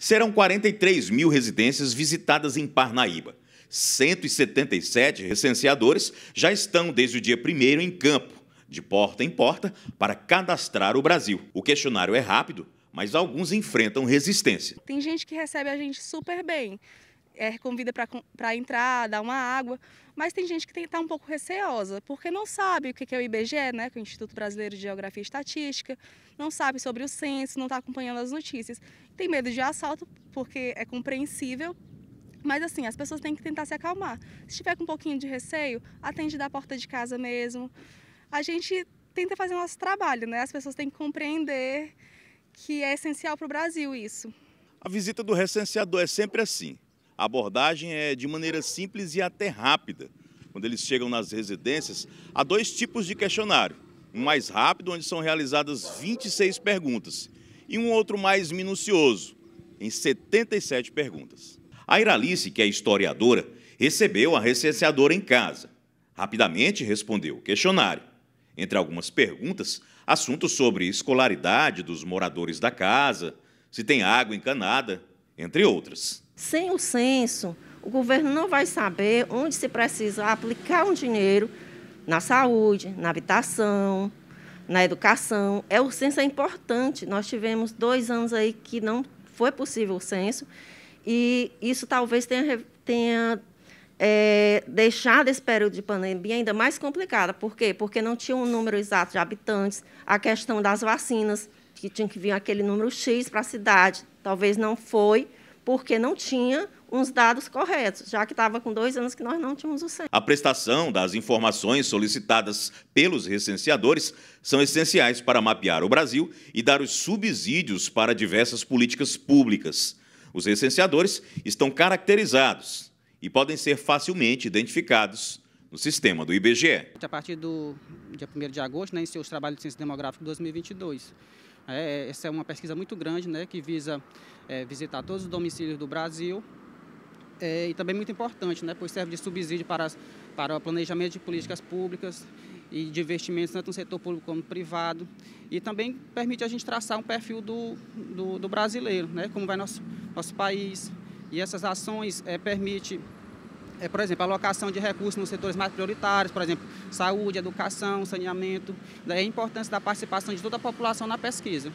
Serão 43 mil residências visitadas em Parnaíba. 177 recenseadores já estão desde o dia 1 em campo, de porta em porta, para cadastrar o Brasil. O questionário é rápido, mas alguns enfrentam resistência. Tem gente que recebe a gente super bem é, convida para entrar, dar uma água, mas tem gente que está um pouco receosa, porque não sabe o que é o IBGE, né, que é o Instituto Brasileiro de Geografia e Estatística, não sabe sobre o censo, não está acompanhando as notícias. Tem medo de assalto, porque é compreensível, mas assim, as pessoas têm que tentar se acalmar. Se tiver com um pouquinho de receio, atende da porta de casa mesmo. A gente tenta fazer o nosso trabalho, né? As pessoas têm que compreender que é essencial para o Brasil isso. A visita do recenseador é sempre assim. A abordagem é de maneira simples e até rápida. Quando eles chegam nas residências, há dois tipos de questionário. Um mais rápido, onde são realizadas 26 perguntas, e um outro mais minucioso, em 77 perguntas. A Iralice, que é historiadora, recebeu a recenseadora em casa. Rapidamente respondeu o questionário. Entre algumas perguntas, assuntos sobre escolaridade dos moradores da casa, se tem água encanada, entre outras. Sem o censo, o governo não vai saber onde se precisa aplicar um dinheiro na saúde, na habitação, na educação. É, o censo é importante. Nós tivemos dois anos aí que não foi possível o censo, e isso talvez tenha, tenha é, deixado esse período de pandemia ainda mais complicado. Por quê? Porque não tinha um número exato de habitantes, a questão das vacinas, que tinha que vir aquele número X para a cidade, talvez não foi porque não tinha uns dados corretos, já que estava com dois anos que nós não tínhamos o censo. A prestação das informações solicitadas pelos recenseadores são essenciais para mapear o Brasil e dar os subsídios para diversas políticas públicas. Os recenseadores estão caracterizados e podem ser facilmente identificados no sistema do IBGE. A partir do dia 1 de agosto, né, seus trabalhos de ciência demográfica 2022. É, é, essa é uma pesquisa muito grande, né, que visa é, visitar todos os domicílios do Brasil é, e também muito importante, né, pois serve de subsídio para, as, para o planejamento de políticas públicas e de investimentos tanto no setor público como privado e também permite a gente traçar um perfil do, do, do brasileiro, né, como vai nosso, nosso país e essas ações é, permitem é, por exemplo, a alocação de recursos nos setores mais prioritários, por exemplo, saúde, educação, saneamento, daí a importância da participação de toda a população na pesquisa.